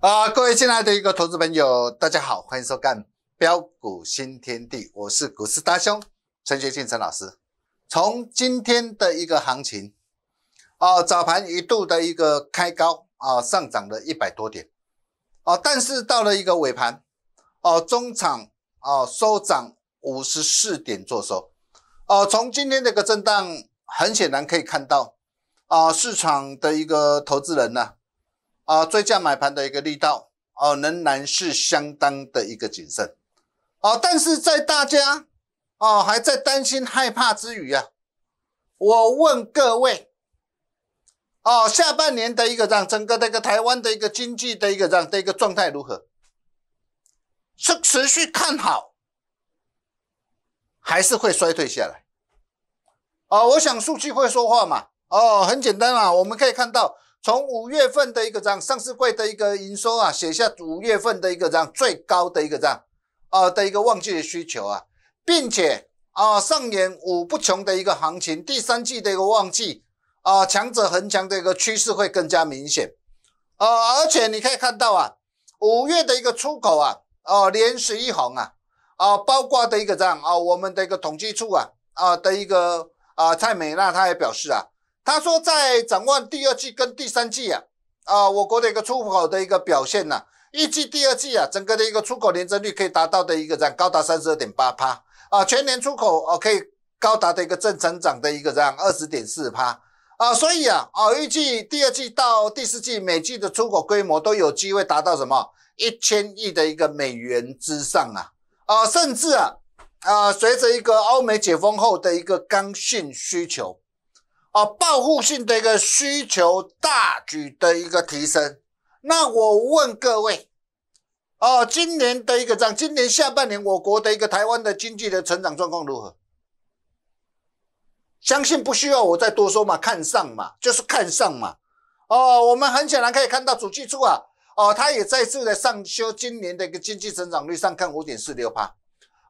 啊，各位亲爱的一个投资朋友，大家好，欢迎收看《标股新天地》，我是股市大兄陈学进陈老师。从今天的一个行情，哦，早盘一度的一个开高啊，上涨了一百多点，哦，但是到了一个尾盘，哦，中长哦收涨五十四点做收，哦，从今天的一个震荡，很显然可以看到，啊，市场的一个投资人呢。啊，追价买盘的一个力道，哦，仍然是相当的一个谨慎，哦，但是在大家，哦，还在担心害怕之余啊，我问各位，哦，下半年的一个让整个这个台湾的一个经济的一个让的一个状态如何？是持续看好，还是会衰退下来？啊，我想数据会说话嘛，哦，很简单啊，我们可以看到。从五月份的一个这样上市会的一个营收啊，写下五月份的一个这样最高的一个这样啊的一个旺季的需求啊，并且啊上演五不穷的一个行情，第三季的一个旺季啊强者恒强的一个趋势会更加明显啊，而且你可以看到啊，五月的一个出口啊哦连十一红啊啊包括的一个这样啊我们的一个统计处啊啊的一个啊蔡美娜她也表示啊。他说，在展望第二季跟第三季啊，啊，我国的一个出口的一个表现呢，预计第二季啊，整个的一个出口年增率可以达到的一个这样高达三十二点八趴啊，全年出口啊可以高达的一个正增长的一个这样二十点四趴啊，所以啊，啊预计第二季到第四季每季的出口规模都有机会达到什么一千亿的一个美元之上啊啊，甚至啊，呃，随着一个欧美解封后的一个刚性需求。啊，报复性的一个需求大举的一个提升。那我问各位，啊，今年的一个涨，今年下半年我国的一个台湾的经济的成长状况如何？相信不需要我再多说嘛，看上嘛，就是看上嘛。哦，我们很显然可以看到主计处啊，哦，它也再次的上修今年的一个经济成长率，上看五点四六趴。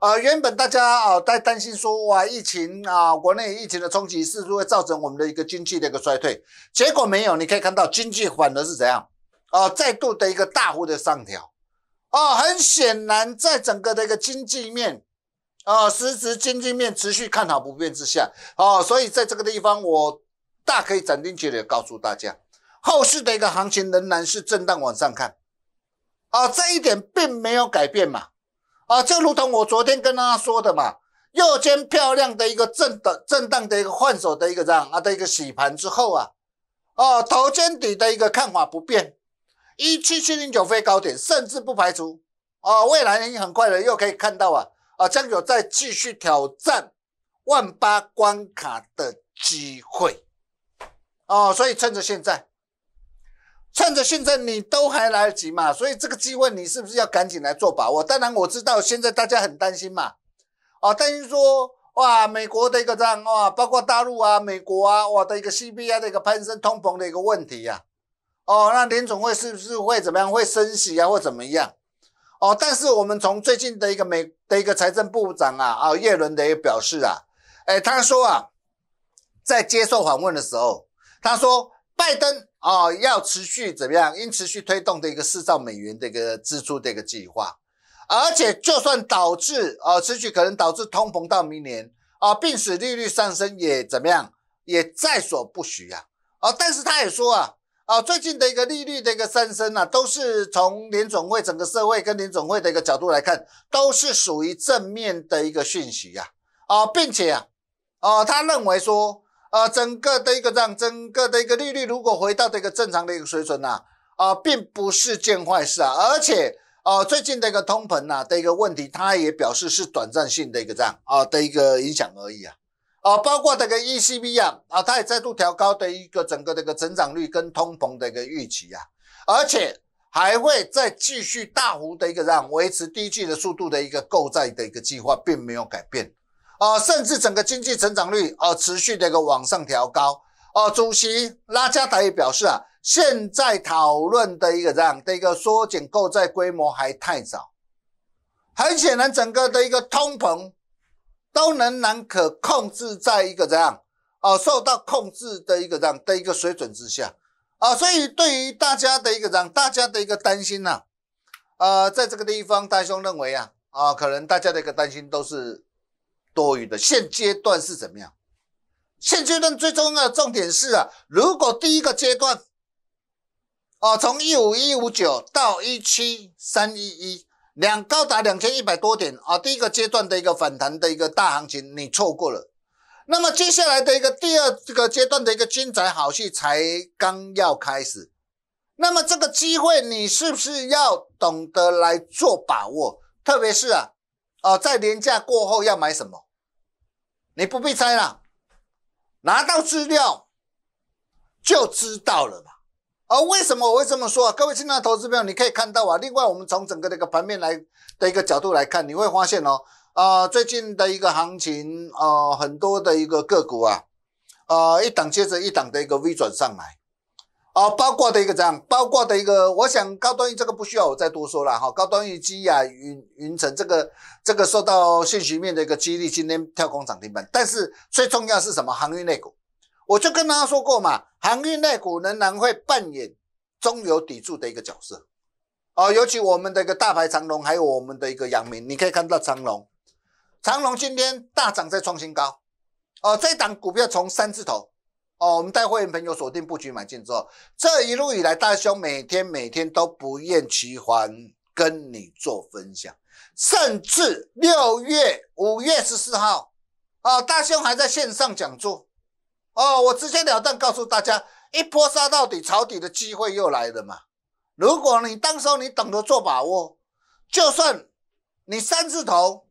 呃，原本大家啊在担心说哇疫情啊，国内疫情的冲击是不是会造成我们的一个经济的一个衰退？结果没有，你可以看到经济反而是怎样啊，再度的一个大幅的上调啊。很显然，在整个的一个经济面啊，实质经济面持续看好不变之下，哦，所以在这个地方，我大可以斩钉截铁告诉大家，后续的一个行情仍然是震荡往上看啊，这一点并没有改变嘛。啊，就如同我昨天跟大家说的嘛，右肩漂亮的一个震荡、震荡的一个换手的一个这样啊的一个洗盘之后啊，哦，头肩底的一个看法不变，一七七零九非高点，甚至不排除啊，未来你很快的又可以看到啊，啊，将有再继续挑战万八关卡的机会，哦，所以趁着现在。趁着现在你都还来得及嘛，所以这个机会你是不是要赶紧来做把握？当然我知道现在大家很担心嘛，啊，担心说哇，美国的一个这样哇，包括大陆啊、美国啊，哇的一个 CPI 的一个攀升、通膨的一个问题呀，哦，那联总会是不是会怎么样，会升息啊，或怎么样？哦，但是我们从最近的一个美的一个财政部长啊，啊，叶伦的一个表示啊，哎，他说啊，在接受访问的时候，他说。拜登啊，要持续怎么样？因持续推动的一个四兆美元的一个支出的一个计划，而且就算导致啊，持续可能导致通膨到明年啊，并使利率上升，也怎么样？也在所不许呀！啊，但是他也说啊，啊，最近的一个利率的一个上升啊，都是从联总会整个社会跟联总会的一个角度来看，都是属于正面的一个讯息呀！啊，并且啊，啊，他认为说。啊，整个的一个让整个的一个利率如果回到这个正常的一个水准呐，啊，并不是件坏事啊，而且啊，最近的一个通膨呐的一个问题，它也表示是短暂性的一个这样啊的一个影响而已啊，啊，包括这个 ECB 啊，啊，它也再度调高的一个整个的一个增长率跟通膨的一个预期啊，而且还会再继续大幅的一个让维持低息的速度的一个购债的一个计划并没有改变。啊，甚至整个经济成长率啊，持续的一个往上调高。啊，主席拉加达也表示啊，现在讨论的一个这样的一个缩减购债规模还太早。很显然，整个的一个通膨都能然可控制在一个这样啊受到控制的一个这样的一个水准之下啊，所以对于大家的一个这样大家的一个担心呢，呃，在这个地方，大兄认为啊啊，可能大家的一个担心都是。多余的现阶段是怎么样？现阶段最重要的重点是啊，如果第一个阶段，哦，从一五一五九到一七三一一两高达两千一百多点啊，第一个阶段的一个反弹的一个大行情你错过了，那么接下来的一个第二这个阶段的一个精彩好戏才刚要开始，那么这个机会你是不是要懂得来做把握？特别是啊，啊，在年假过后要买什么？你不必猜了，拿到资料就知道了吧？啊，为什么我会这么说啊？各位爱的投资友，你可以看到啊。另外，我们从整个的一个盘面来的一个角度来看，你会发现哦，啊，最近的一个行情，啊，很多的一个个股啊，啊，一档接着一档的一个微转上来，啊，包括的一个这样，包括的一个，我想高端云这个不需要我再多说了哈，高端云机呀，云云层这个。这个受到信息面的一个激励，今天跳空涨停板。但是最重要是什么？航运类股，我就跟大家说过嘛，航运类股仍然会扮演中流砥柱的一个角色。哦，尤其我们的一个大牌长龙，还有我们的一个扬明，你可以看到长龙，长龙今天大涨在创新高。哦，这一档股票从三字头，哦，我们带会员朋友锁定布局买进之后，这一路以来大兄每天每天都不厌其烦跟你做分享。甚至六月五月十四号，啊，大兄还在线上讲座，哦，我直截了当告诉大家，一波杀到底，抄底的机会又来了嘛。如果你当时候你懂得做把握，就算你三字头，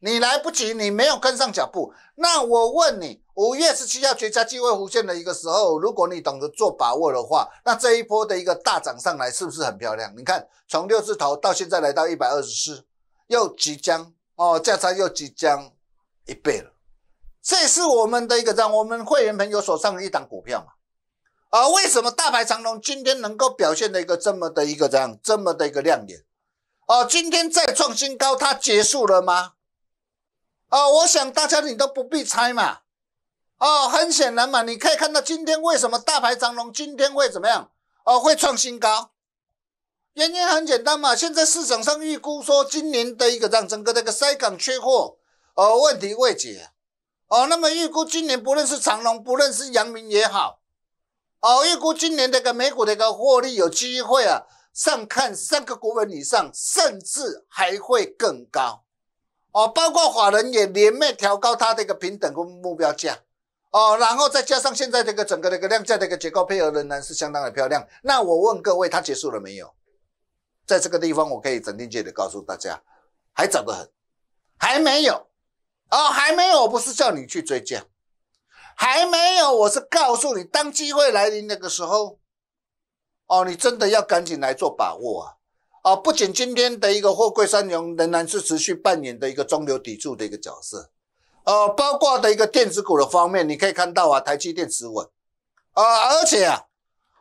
你来不及，你没有跟上脚步，那我问你，五月十七号绝佳机会浮现的一个时候，如果你懂得做把握的话，那这一波的一个大涨上来是不是很漂亮？你看，从六字头到现在来到一百二十四。又即将哦，价差又即将一倍了，这是我们的一个，让我们会员朋友手上的一档股票嘛。啊，为什么大牌长龙今天能够表现的一个这么的一个这样这么的一个亮点？哦，今天再创新高，它结束了吗？哦，我想大家你都不必猜嘛。哦，很显然嘛，你可以看到今天为什么大牌长龙今天会怎么样？哦，会创新高。原因很简单嘛，现在市场上预估说今年的一个让整个这个塞港缺货呃问题未解，哦，那么预估今年不论是长隆，不论是阳明也好，哦，预估今年这个美股的一个获利有机会啊，上看三个股本以上，甚至还会更高，哦，包括法人也连袂调高它的一个平等跟目标价，哦，然后再加上现在这个整个的一个量价的一个结构配合仍然是相当的漂亮，那我问各位，它结束了没有？在这个地方，我可以斩钉截铁告诉大家，还早得很，还没有哦，还没有，不是叫你去追加，还没有，我是告诉你，当机会来临那个时候，哦，你真的要赶紧来做把握啊啊！不仅今天的一个货柜三牛仍然是持续扮演的一个中流砥柱的一个角色，呃，包括的一个电子股的方面，你可以看到啊，台积电持稳啊，而且啊。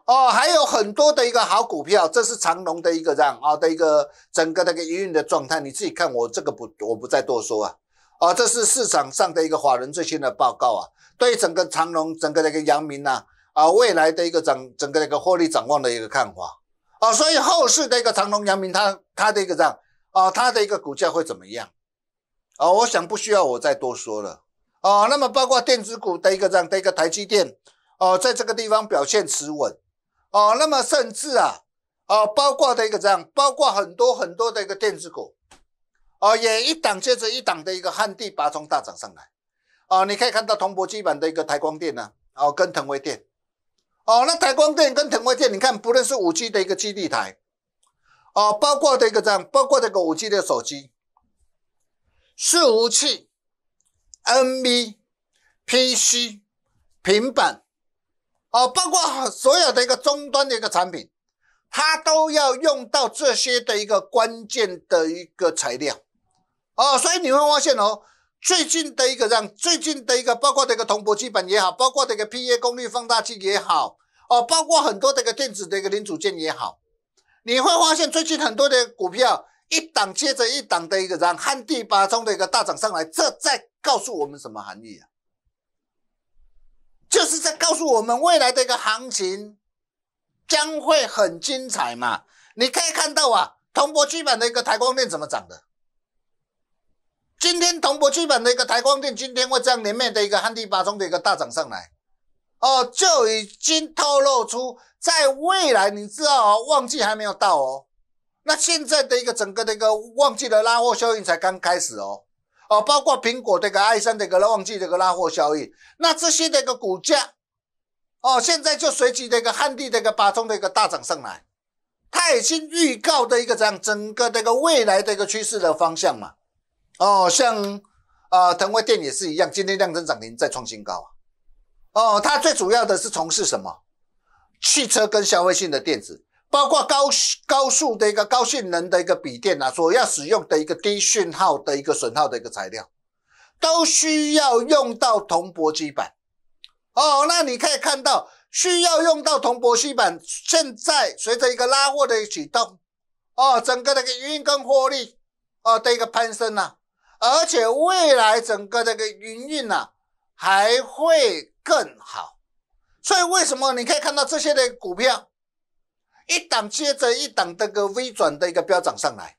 哦，还有很多的一个好股票，这是长隆的一个这样啊的一个整个的一个营运的状态，你自己看，我这个不我不再多说啊。啊，这是市场上的一个法人最新的报告啊，对整个长隆整个的一个阳明呐啊未来的一个整整个的一个获利展望的一个看法啊，所以后市的一个长隆阳明它它的一个这样啊，它的一个股价会怎么样啊？我想不需要我再多说了啊。那么包括电子股的一个这样的一个台积电哦，在这个地方表现持稳。哦，那么甚至啊，哦，包括的一个这样，包括很多很多的一个电子股，哦，也一档接着一档的一个旱地拔葱大涨上来，哦，你可以看到铜博基板的一个台光电呢，哦，跟腾威电，哦，那台光电跟腾威电，你看不论是五 G 的一个基地台，哦，包括的一个这样，包括这个五 G 的手机，服务器，NVPC 平板。哦，包括所有的一个终端的一个产品，它都要用到这些的一个关键的一个材料。哦，所以你会发现哦，最近的一个让最近的一个包括这个同步基板也好，包括这个 PA 功率放大器也好，哦，包括很多这个电子的一个零组件也好，你会发现最近很多的股票一档接着一档的一个让旱地拔葱的一个大涨上来，这在告诉我们什么含义啊？就是在告诉我们未来的一个行情将会很精彩嘛？你可以看到啊，同博基版的一个台光电怎么涨的？今天同博基版的一个台光电今天会样连面的一个汉地八中的一个大涨上来哦，就已经透露出在未来，你知道哦，旺季还没有到哦，那现在的一个整个的一个旺季的拉货效应才刚开始哦。哦，包括苹果这个、爱森这个旺季这个拉货效应，那这些那个股价，哦，现在就随即一个汉地的一个巴中一个大涨上来，它已经预告的一个这样整个这个未来的一个趋势的方向嘛？哦，像啊，腾威电也是一样，今天量增涨停再创新高啊！哦，它最主要的是从事什么汽车跟消费性的电子。包括高高速的一个高性能的一个笔电啊，所要使用的一个低讯号的一个损耗的一个材料，都需要用到铜箔基板。哦，那你可以看到需要用到铜箔基板。现在随着一个拉货的启动，哦，整个一个运跟获利哦的一个攀升呐，而且未来整个这个营运呐还会更好。所以为什么你可以看到这些的股票？一档接着一档，那个微转的一个飙涨上来，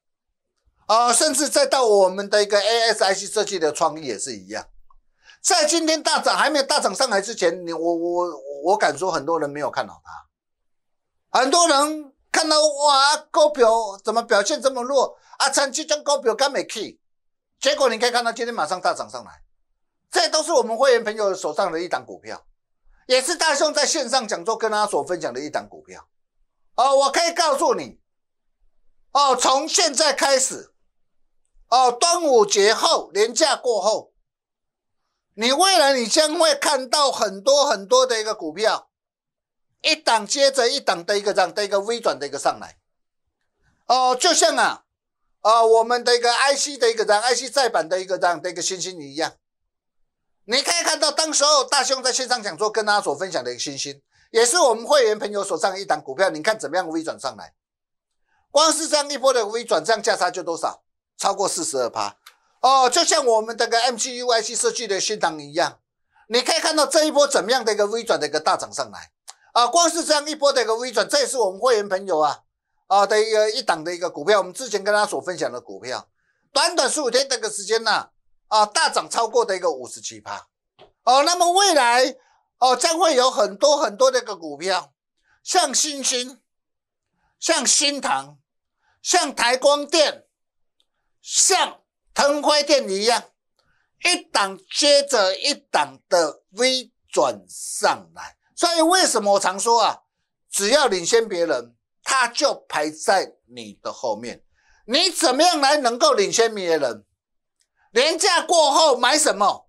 啊，甚至再到我们的一个 ASIC 设计的创意也是一样。在今天大涨还没有大涨上来之前，你我我我敢说很多人没有看好它。很多人看到哇，高表怎么表现这么弱啊？长期将高表干没 key，结果你可以看到今天马上大涨上来。这都是我们会员朋友手上的一档股票，也是大雄在线上讲座跟大家所分享的一档股票。哦，我可以告诉你，哦，从现在开始，哦，端午节后，年假过后，你未来你将会看到很多很多的一个股票，一档接着一档的一个的一个微转的一个上来，哦，就像啊，啊，我们的一个 I C 的一个样 i C 再版的一个样的一个星星一样，你可以看到当时候大兄在线上讲座跟大家所分享的一个信息。也是我们会员朋友手上一档股票，你看怎么样微转上来？光是这样一波的微转，这样价差就多少？超过四十二趴哦，就像我们这个 M G U I C 设计的新单一样，你可以看到这一波怎么样的一个微转的一个大涨上来啊？光是这样一波的一个微转，这也是我们会员朋友啊啊的一个一档的一个股票，我们之前跟他所分享的股票，短短十五天这个时间呢啊大涨超过的一个五十七趴哦，那么未来。哦，将会有很多很多的个股票，像星星，像新唐，像台光电，像腾辉电一样，一档接着一档的微转上来。所以为什么我常说啊，只要领先别人，他就排在你的后面。你怎么样来能够领先别人？廉价过后买什么？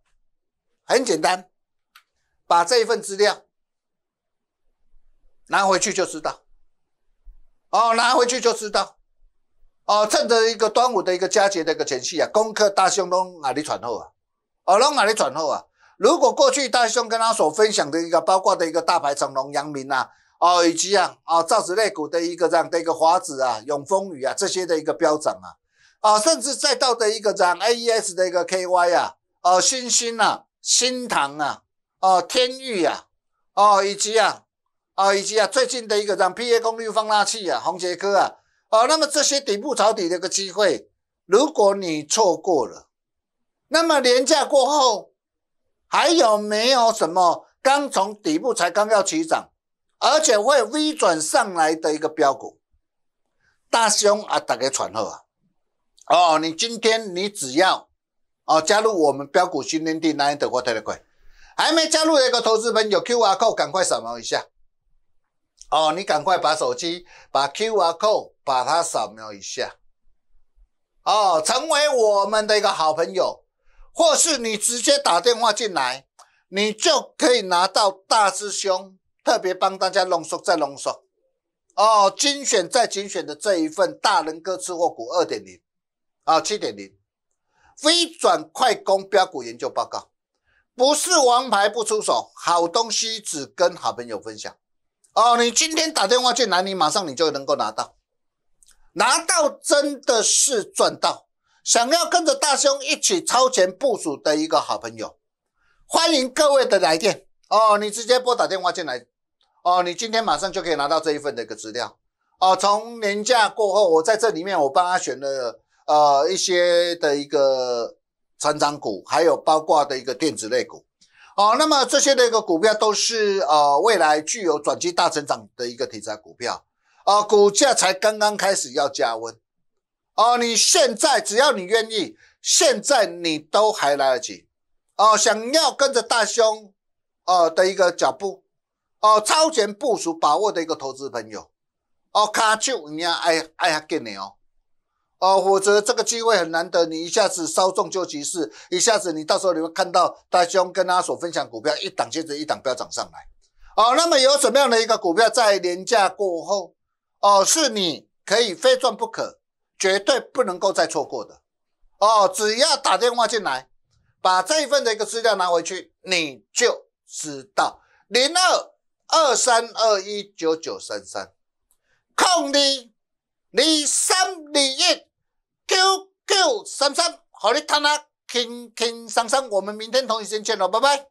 很简单。把这一份资料拿回去就知道，哦，拿回去就知道，哦，趁着一个端午的一个佳节的一个前夕啊，攻克大雄龙哪里喘后啊，哦龙哪里喘后啊？如果过去大雄跟他所分享的一个包括的一个大牌长龙、阳明啊，哦以及啊啊造纸类股的一个这样的一个华子啊、永丰鱼啊这些的一个飙涨啊，啊甚至再到的一个样 A E S 的一个 K Y 啊，哦新星啊、新唐啊。哦，天域啊，哦，以及啊，哦，以及啊，最近的一个像 PA 功率放大器啊，宏杰科啊，哦，那么这些底部抄底的一个机会，如果你错过了，那么廉价过后还有没有什么刚从底部才刚要起涨，而且会 V 转上来的一个标股？大兄啊，大家传后啊！哦，你今天你只要哦加入我们标股训练地那一天得过特别快。还没加入的一个投资朋友，Q R Code 赶快扫描一下哦！你赶快把手机、把 Q R Code 把它扫描一下哦，成为我们的一个好朋友，或是你直接打电话进来，你就可以拿到大师兄特别帮大家浓缩再浓缩哦，精选再精选的这一份《大人哥吃货股二点零》啊，七点零飞转快攻标股研究报告。不是王牌不出手，好东西只跟好朋友分享。哦，你今天打电话进来，你马上你就能够拿到，拿到真的是赚到。想要跟着大兄一起超前部署的一个好朋友，欢迎各位的来电。哦，你直接拨打电话进来。哦，你今天马上就可以拿到这一份的一个资料。哦，从年假过后，我在这里面我帮他选了呃一些的一个。成长股，还有包括的一个电子类股，哦，那么这些的一个股票都是呃未来具有转机大成长的一个题材股票，哦，股价才刚刚开始要加温，哦，你现在只要你愿意，现在你都还来得及，哦，想要跟着大兄，呃的一个脚步，哦，超前部署把握的一个投资朋友，哦，卡丘你要爱爱较紧哦。哦，否则这个机会很难得，你一下子稍纵就即逝，一下子你到时候你会看到大兄跟他所分享股票一档接着一档飙涨上来。哦，那么有什么样的一个股票在廉价过后，哦，是你可以非赚不可，绝对不能够再错过的。哦，只要打电话进来，把这一份的一个资料拿回去，你就知道零二二三二一九九三三空的。你三二一。QQ 三三，好你谈下，轻轻三三，我们明天同一时间见喽，拜拜。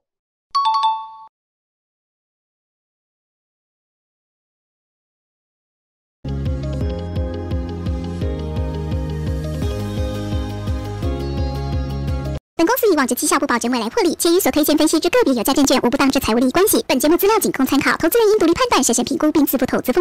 本公司以往就绩效不保，证未来获利，且与所推荐分析之个别有价证券无不当之财务利益关系。本节目资料仅供参考，投资人应独立判断、审慎评估并自负投资风险。